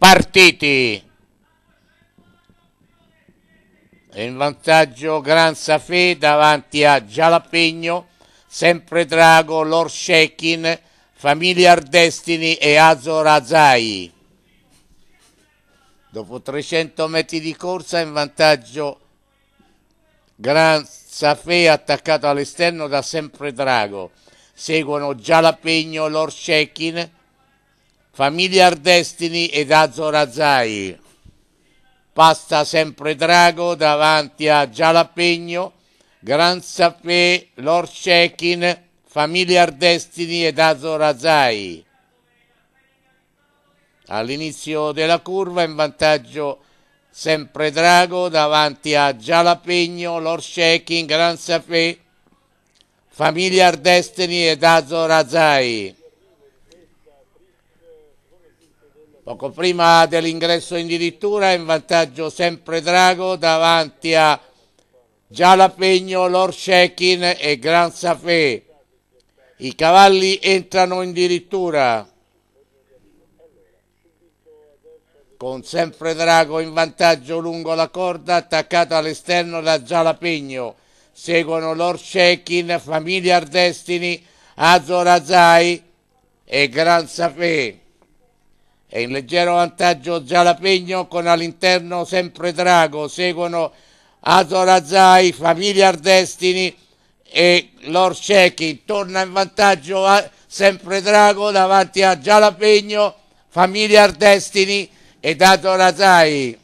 partiti. E in vantaggio Gran Safè davanti a Gialapegno, sempre Drago, Lord Shekin, Familiar Destiny e Azor Azai. Dopo 300 metri di corsa in vantaggio Gran Safè attaccato all'esterno da sempre Drago. Seguono Gialapegno, Shekin. Familiar Destiny ed Azor Azai. Pasta sempre Drago davanti a Gialapegno, Gran Sapé, Lord Shekin, Familiar Destiny ed Azor Azai. All'inizio della curva in vantaggio sempre Drago davanti a Gialapegno, Lord Shekin, Gran Sapé, Familiar Destiny ed Azor Azai. Poco prima dell'ingresso in dirittura in vantaggio sempre Drago davanti a Gialapegno, Lorscekin e Gran Safè. I cavalli entrano in dirittura. Con sempre Drago in vantaggio lungo la corda, attaccato all'esterno da Gialapegno. Seguono Lorscekin, Familiar Destiny, Azor Azai e Gran Safè. È in leggero vantaggio Gialapegno con all'interno sempre Drago, seguono Azorazai, Familiar Destini e Lorcecchi. Torna in vantaggio eh, sempre Drago davanti a Gialapegno, Familiar Destini ed Azorazai.